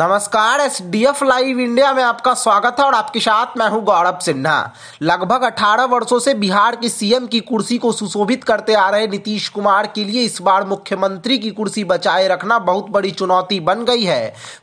नमस्कार S D F live India में आपका स्वागत है और आपके साथ मैं हूं गौरव सिन्हा लगभग 18 वर्षों से बिहार के सीएम की कुर्सी को सुशोभित करते आ रहे नीतीश कुमार के लिए इस बार मुख्यमंत्री की कुर्सी बचाए रखना बहुत बड़ी चुनौती बन गई है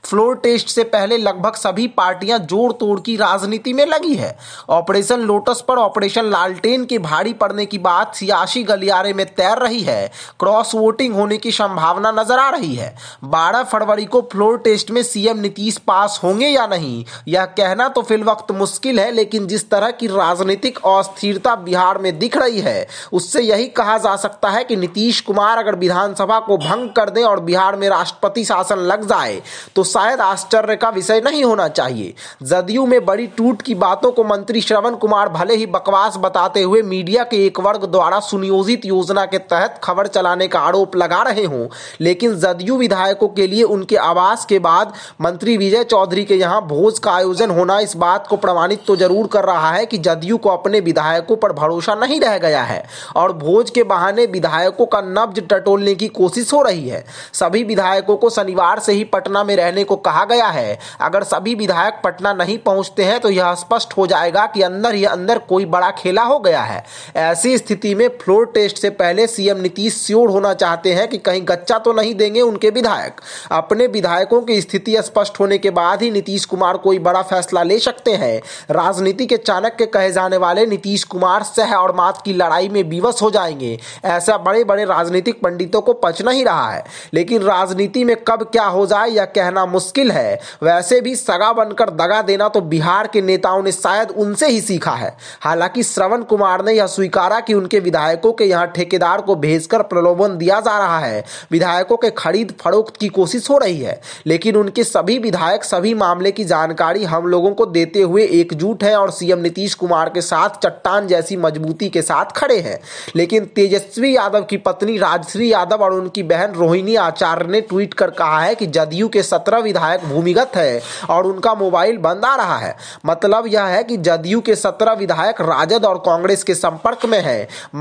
फ्लोर टेस्ट से पहले लगभग सभी पार्टियां जोड़ तोड़ की राजनीति में लगी है ऑपरेशन लोटस पर ऑपरेशन लालटेन के भारी पड़ने की बात सियासी गलियारे में तैर रही है क्रॉस वोटिंग होने की संभावना नजर आ रही है बारह फरवरी को फ्लोर टेस्ट में सीएम सीएम नीतीश पास होंगे या नहीं यह कहना तो फिलवक्त मुश्किल है लेकिन जिस तरह की राजनीतिक अस्थिरता बिहार में दिख रही है उससे यही कहा जा सकता है कि नीतीश कुमार अगर विधानसभा को भंग कर दें और बिहार में राष्ट्रपति शासन लग जाए तो शायद आश्चर्य का विषय नहीं होना चाहिए जदयू में बड़ी टूट की बातों को मंत्री श्रवण कुमार भले ही बकवास बताते हुए मीडिया के एक वर्ग द्वारा सुनियोजित योजना के तहत खबर चलाने का आरोप लगा रहे हों लेकिन जदयू विधायकों के लिए उनके आवास के बाद मंत्री विजय चौधरी के यहाँ भोज का आयोजन होना इस बात को प्रमाणित तो जरूर कर रहा है कि जदयू को अपने विधायकों पर भरोसा नहीं रह गया है और भोज के बहाने विधायकों का नब्ज टटोलने की कोशिश हो रही है सभी विधायकों को शनिवार से ही पटना में रहने को कहा गया है अगर सभी विधायक पटना नहीं पहुंचते हैं तो यह स्पष्ट हो जाएगा कि अंदर ही अंदर कोई बड़ा खेला हो गया है ऐसी स्थिति में फ्लोर टेस्ट से पहले सीएम नीतीश श्योर होना चाहते हैं कि कहीं गच्चा तो नहीं देंगे उनके विधायक अपने विधायकों की स्थिति स्पष्ट होने के बाद ही नीतीश कुमार कोई बड़ा फैसला ले सकते हैं राजनीति के चाणक्य कहे जाने वाले नीतीश कुमार सह और मात की लड़ाई में विवश हो जाएंगे ऐसा बड़े बड़े राजनीतिक पंडितों को पचना ही रहा है लेकिन राजनीति में कब क्या हो जाए यह कहना मुश्किल है वैसे भी सगा बनकर दगा देना तो बिहार के नेताओं ने शायद उनसे ही सीखा है हालांकि श्रवण कुमार ने यह स्वीकारा कि उनके विधायकों के यहाँ ठेकेदार को भेजकर प्रलोभन दिया जा रहा है विधायकों के खरीद फरोख्त की कोशिश हो रही है लेकिन उनके सभी विधायक सभी मामले की जानकारी हम लोगों को देते हुए एकजुट हैं और सीएम नीतीश कुमार के साथ चट्टान जैसी मजबूती के साथ खड़े हैं लेकिन तेजस्वी यादव की पत्नी राजश्री यादव और उनकी बहन रोहिणी आचार्य ने ट्वीट कर कहा है कि जदयू के सत्रह विधायक भूमिगत है और उनका मोबाइल बंद आ रहा है मतलब यह है कि जदयू के सत्रह विधायक राजद और कांग्रेस के संपर्क में है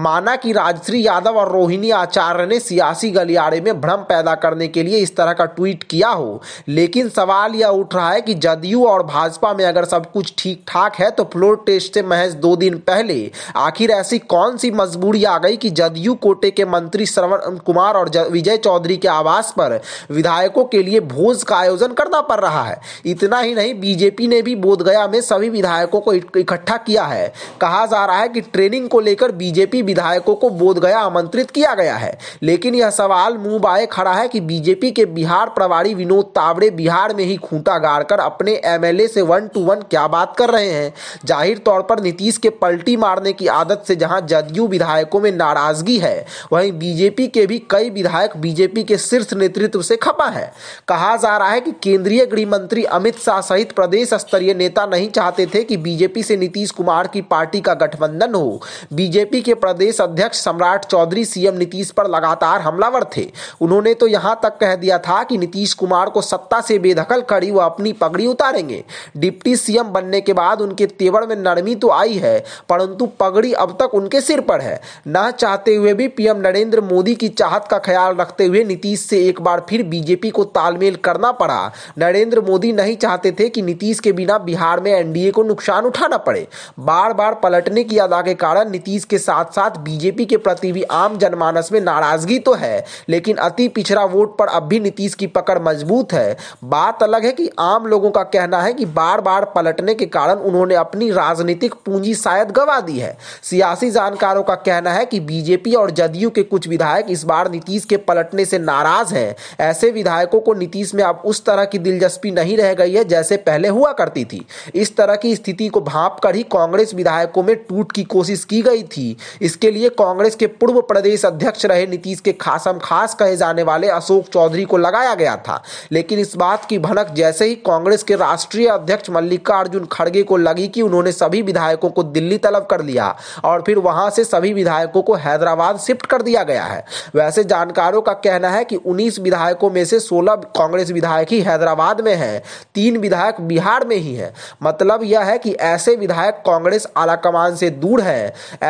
माना कि राजश्री यादव और रोहिणी आचार्य ने सियासी गलियारे में भ्रम पैदा करने के लिए इस तरह का ट्वीट किया हो लेकिन लेकिन सवाल यह उठ रहा है कि जदयू और भाजपा में अगर सब कुछ ठीक ठाक है तो फ्लोर टेस्ट से महज दो दिन पहले आखिर ऐसी कौन सी मजबूरी आ गई कि जदयू कोटे के मंत्री श्रवण कुमार और विजय चौधरी के आवास पर विधायकों के लिए भोज का आयोजन करना पड़ रहा है इतना ही नहीं बीजेपी ने भी बोधगया में सभी विधायकों को इकट्ठा किया है कहा जा रहा है कि ट्रेनिंग को लेकर बीजेपी विधायकों को बोधगया आमंत्रित किया गया है लेकिन यह सवाल मुंह बाए खड़ा है कि बीजेपी के बिहार प्रभारी विनोद तावड़े बिहार में ही खूंटा गाड़कर अपने एमएलए से वन टू वन क्या बात कर रहे हैं जाहिर तौर पर नीतीश के पलटी मारने की आदत से जहां जदयू विधायकों में नाराजगी है वहीं बीजेपी के भी कई विधायक बीजेपी के शीर्ष नेतृत्व से खपा है कहा जा रहा है कि केंद्रीय गृह मंत्री अमित शाह सहित प्रदेश स्तरीय नेता नहीं चाहते थे कि बीजेपी से नीतीश कुमार की पार्टी का गठबंधन हो बीजेपी के प्रदेश अध्यक्ष सम्राट चौधरी सीएम नीतीश पर लगातार हमलावर थे उन्होंने तो यहां तक कह दिया था कि नीतीश कुमार को सत्ता से से बेदखल खड़ी वो अपनी पगड़ी उतारेंगे डिप्टी सीएम बनने के बाद उनके तेवर में नरमी तो आई है परंतु पगड़ी अब तक उनके सिर पर है न चाहते हुए भी पीएम नरेंद्र मोदी की चाहत का ख्याल रखते हुए नीतीश से एक बार फिर बीजेपी को तालमेल करना पड़ा नरेंद्र मोदी नहीं चाहते थे कि नीतीश के बिना बिहार में एनडीए को नुकसान उठाना पड़े बार बार पलटने की अदा के कारण नीतीश के साथ साथ बीजेपी के प्रति भी आम जनमानस में नाराजगी तो है लेकिन अति पिछड़ा वोट पर अब भी नीतीश की पकड़ मजबूत है बात अलग है कि आम लोगों का कहना है कि बार बार पलटने के कारण उन्होंने अपनी राजनीतिक पूंजी शायद गंवा दी है सियासी जानकारों का कहना है कि बीजेपी और जदयू के कुछ विधायक इस बार नीतीश के पलटने से नाराज हैं ऐसे विधायकों को नीतीश में अब उस तरह की दिलचस्पी नहीं रह गई है जैसे पहले हुआ करती थी इस तरह की स्थिति को भाप कर ही कांग्रेस विधायकों में टूट की कोशिश की गई थी इसके लिए कांग्रेस के पूर्व प्रदेश अध्यक्ष रहे नीतीश के खासम खास कहे जाने वाले अशोक चौधरी को लगाया गया था लेकिन इस बार बात की भनक जैसे ही कांग्रेस के राष्ट्रीय अध्यक्ष मल्लिकार्जुन खड़गे को लगी कि उन्होंने सभी विधायकों को दिल्ली तलब कर लिया और फिर वहां से सभी विधायकों को हैदराबाद शिफ्ट कर दिया गया है वैसे जानकारों का कहना है कि 19 विधायकों में से 16 कांग्रेस विधायक ही हैदराबाद में है तीन विधायक बिहार में ही है मतलब यह है कि ऐसे विधायक कांग्रेस आलाकमान से दूर है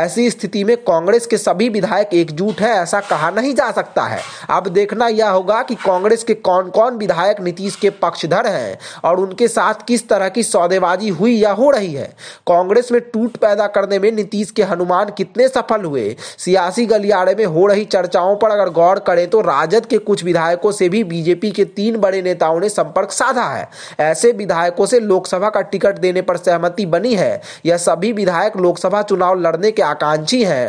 ऐसी स्थिति में कांग्रेस के सभी विधायक एकजुट है ऐसा कहा नहीं जा सकता है अब देखना यह होगा कि कांग्रेस के कौन कौन विधायक नीतीश चीज के पक्षधर हैं और उनके साथ किस तरह की सौदेबाजी हुई या हो रही है कांग्रेस में टूट पैदा करने में नीतीश के हनुमान कितने सफल हुए सियासी गलियारे में हो रही चर्चाओं पर अगर गौर करें तो राजद के कुछ विधायकों से भी बीजेपी के तीन बड़े नेताओं ने संपर्क साधा है ऐसे विधायकों से लोकसभा का टिकट देने पर सहमति बनी है यह सभी विधायक लोकसभा चुनाव लड़ने के आकांक्षी हैं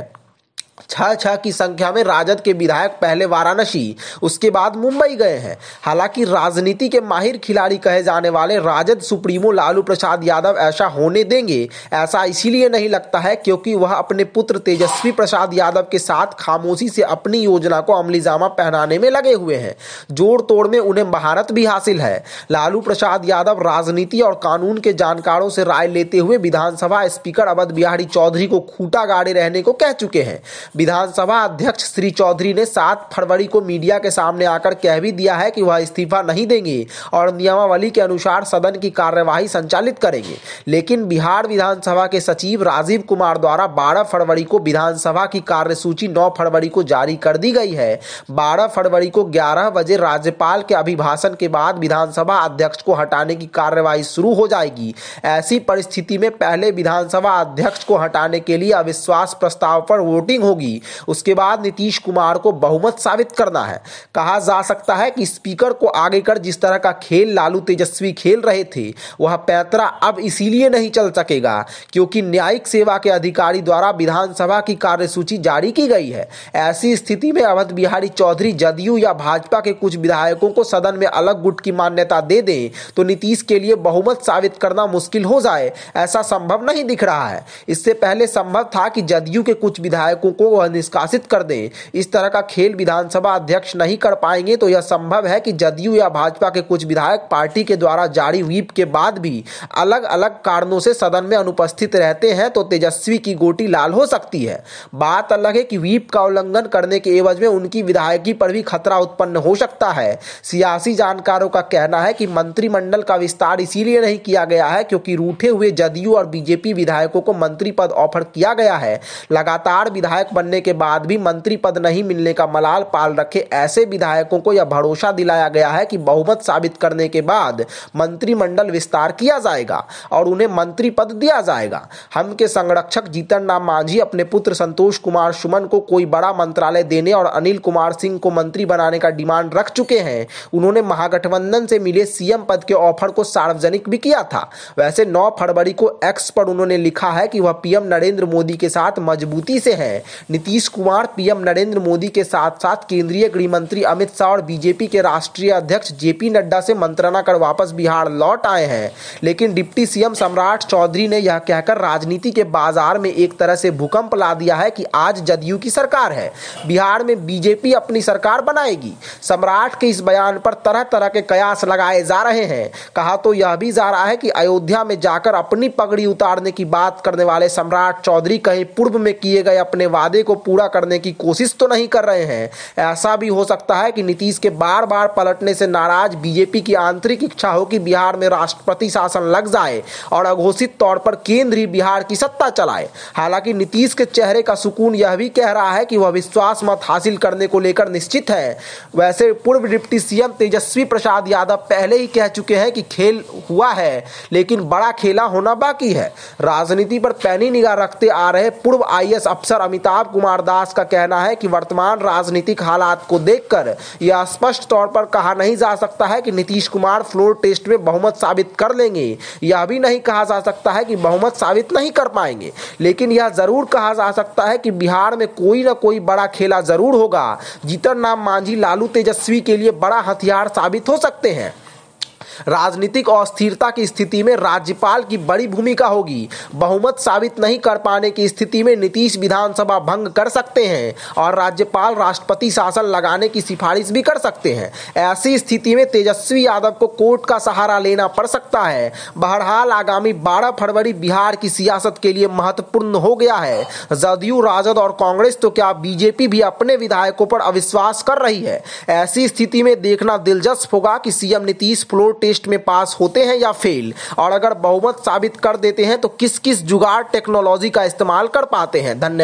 छह छह की संख्या में राजद के विधायक पहले वाराणसी उसके बाद मुंबई गए हैं हालांकि राजनीति के माहिर खिलाड़ी कहे जाने वाले राजद सुप्रीमो लालू प्रसाद यादव ऐसा होने देंगे ऐसा इसीलिए नहीं लगता है क्योंकि वह अपने पुत्र तेजस्वी प्रसाद यादव के साथ खामोशी से अपनी योजना को अमलीजामा पहनाने में लगे हुए हैं जोड़ तोड़ में उन्हें महारत भी हासिल है लालू प्रसाद यादव राजनीति और कानून के जानकारों से राय लेते हुए विधानसभा स्पीकर अवध बिहारी चौधरी को खूटा गाड़े रहने को कह चुके हैं विधानसभा अध्यक्ष श्री चौधरी ने सात फरवरी को मीडिया के सामने आकर कह भी दिया है कि वह इस्तीफा नहीं देंगे और नियमावली के अनुसार सदन की कार्यवाही संचालित करेंगे लेकिन बिहार विधानसभा के सचिव राजीव कुमार द्वारा बारह फरवरी को विधानसभा की कार्यसूची नौ फरवरी को जारी कर दी गई है बारह फरवरी को ग्यारह बजे राज्यपाल के अभिभाषण के बाद विधानसभा अध्यक्ष को हटाने की कार्यवाही शुरू हो जाएगी ऐसी परिस्थिति में पहले विधानसभा अध्यक्ष को हटाने के लिए अविश्वास प्रस्ताव पर वोटिंग होगी होगी उसके बाद नीतीश कुमार को बहुमत साबित करना है कहा जा सकता है कि स्पीकर को आगे कर जिस तरह का खेल लालू तेजस्वी खेल रहे थे वह पैतरा अब इसीलिए नहीं चल सकेगा क्योंकि न्यायिक सेवा के अधिकारी द्वारा विधानसभा की कार्यसूची जारी की गई है ऐसी स्थिति में अवध बिहारी चौधरी जदयू या भाजपा के कुछ विधायकों को सदन में अलग गुट की मान्यता दे दें तो नीतीश के लिए बहुमत साबित करना मुश्किल हो जाए ऐसा संभव नहीं दिख रहा है इससे पहले संभव था कि जदयू के कुछ विधायकों को को वह निष्कासित कर दें इस तरह का खेल विधानसभा अध्यक्ष नहीं कर पाएंगे तो यह संभव है कि जदयू या भाजपा के कुछ विधायक पार्टी के द्वारा जारी व्हीप के बाद भी अलग अलग कारणों से सदन में अनुपस्थित रहते हैं तो तेजस्वी की गोटी लाल हो सकती है बात अलग है कि व्हीप का उल्लंघन करने के एवज में उनकी विधायकी पर भी खतरा उत्पन्न हो सकता है सियासी जानकारों का कहना है कि मंत्रिमंडल का विस्तार इसीलिए नहीं किया गया है क्योंकि रूठे हुए जदयू और बीजेपी विधायकों को मंत्री पद ऑफर किया गया है लगातार विधायक बनने के बाद भी मंत्री पद नहीं मिलने का मलाल पाल रखे ऐसे विधायकों को यह भरोसा दिलाया गया है कि बहुमत साबित करने के बाद मंत्रिमंडल विस्तार किया जाएगा और उन्हें मंत्री पद दिया जाएगा हम के संरक्षक जीतन राम मांझी अपने पुत्र संतोष कुमार सुमन को कोई बड़ा मंत्रालय देने और अनिल कुमार सिंह को मंत्री बनाने का डिमांड रख चुके हैं उन्होंने महागठबंधन से मिले सीएम पद के ऑफर को सार्वजनिक भी किया था वैसे 9 फरवरी को एक्स पर उन्होंने लिखा है कि वह पीएम नरेंद्र मोदी के साथ मजबूती से हैं नीतीश कुमार पीएम नरेंद्र मोदी के साथ साथ केंद्रीय गृह मंत्री अमित शाह और बीजेपी के राष्ट्रीय अध्यक्ष जेपी नड्डा से मंत्रणा कर वापस बिहार लौट आए हैं लेकिन डिप्टी सीएम सम्राट चौधरी ने यह कहकर राजनीति के बाजार में एक तरह से भूकंप ला दिया है कि आज जदयू की सरकार है बिहार में बीजेपी अपनी सरकार बनाएगी सम्राट के इस बयान पर तरह तरह के कयास लगाए जा रहे हैं कहा तो यह भी जा रहा है कि अयोध्या में जाकर अपनी पगड़ी उतारने की बात करने वाले सम्राट चौधरी कहीं पूर्व में किए गए अपने वादे वादे को पूरा करने की कोशिश तो नहीं कर रहे हैं ऐसा भी हो सकता है कि नीतीश के बार बार पलटने से नाराज बीजेपी की आंतरिक इच्छा हो कि बिहार में राष्ट्रपति शासन लग जाए और अघोषित तौर पर केंद्र ही बिहार की सत्ता चलाए हालांकि नीतीश के चेहरे का सुकून यह भी कह रहा है कि वह विश्वास मत हासिल करने को लेकर निश्चित है वैसे पूर्व डिप्टी सीएम तेजस्वी प्रसाद यादव पहले ही कह चुके हैं कि खेल हुआ है लेकिन बड़ा खेला होना बाकी है राजनीति पर पैनी निगाह रखते आ रहे पूर्व आई अफसर अमिताभ प्रताप कुमार दास का कहना है कि वर्तमान राजनीतिक हालात को देखकर यह स्पष्ट तौर पर कहा नहीं जा सकता है कि नीतीश कुमार फ्लोर टेस्ट में बहुमत साबित कर लेंगे यह भी नहीं कहा जा सकता है कि बहुमत साबित नहीं कर पाएंगे लेकिन यह जरूर कहा जा सकता है कि बिहार में कोई ना कोई बड़ा खेला जरूर होगा जीतन नाम मांझी लालू तेजस्वी के लिए बड़ा हथियार साबित हो सकते हैं राजनीतिक अस्थिरता की स्थिति में राज्यपाल की बड़ी भूमिका होगी बहुमत साबित नहीं कर पाने की स्थिति में नीतीश विधानसभा भंग कर सकते हैं और राज्यपाल राष्ट्रपति शासन लगाने की सिफारिश भी कर सकते हैं ऐसी स्थिति में तेजस्वी यादव को कोर्ट का सहारा लेना पड़ सकता है बहरहाल आगामी बारह फरवरी बिहार की सियासत के लिए महत्वपूर्ण हो गया है जदयू राजद और कांग्रेस तो क्या बीजेपी भी अपने विधायकों पर अविश्वास कर रही है ऐसी स्थिति में देखना दिलचस्प होगा कि सीएम नीतीश फ्लोर टेस्ट में पास होते हैं या फेल और अगर बहुमत साबित कर देते हैं तो किस किस जुगाड़ टेक्नोलॉजी का इस्तेमाल कर पाते हैं धन्यवाद